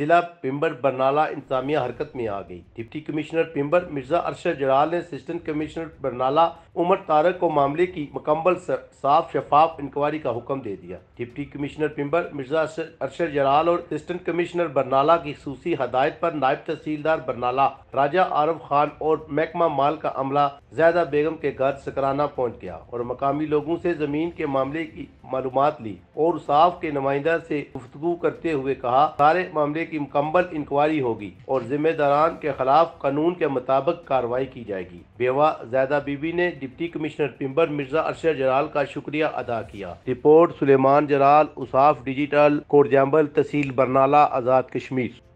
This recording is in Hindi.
ज़िला पिम्बर बरनाला इंतजामिया हरकत में आ गई डिप्टी कमिश्नर पिम्बर मिर्जा अरशद जलाल ने असिस्टेंट कमिश्नर बरनाला उमर तारक को मामले की मुकम्मल साफ शफाफ इंक्वायरी का हुक्म दे दिया डिप्टी कमिश्नर पिम्बर मिर्जा अरशद जलाल और असिस्टेंट कमिश्नर बरनाला की खूसी हदायत पर नायब तहसीलदार बरनाला राजा आरफ खान और महकमा माल का अमला जैदा बेगम के घर सकराना पहुँच गया और मकामी लोगों से जमीन के मामले की मालूम ली और साफ के नुमाइंदा से गुफ्तु करते हुए कहा सारे मामले की मुकम्मल इंक्वायरी होगी और जिम्मेदारान के खिलाफ कानून के मुताबिक कार्रवाई की जाएगी बेवा जैदा बीबी ने डिप्टी कमिश्नर पिम्बर मिर्जा अरशद जलाल का शुक्रिया अदा किया रिपोर्ट सुलेमान जलाल उसाफ डिजिटल कोटजम्बल तहसील बरनाला आज़ाद कश्मीर